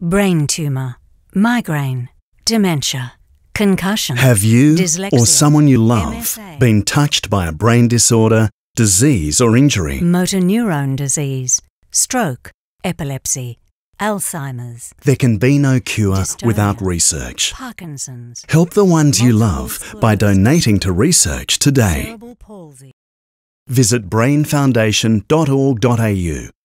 brain tumor, migraine, dementia, concussion. Have you dyslexia, or someone you love MSA, been touched by a brain disorder, disease, or injury? Motor neurone disease, stroke, epilepsy, Alzheimer's. There can be no cure dystonia, without research. Parkinson's. Help the ones you love by donating to research today. Visit brainfoundation.org.au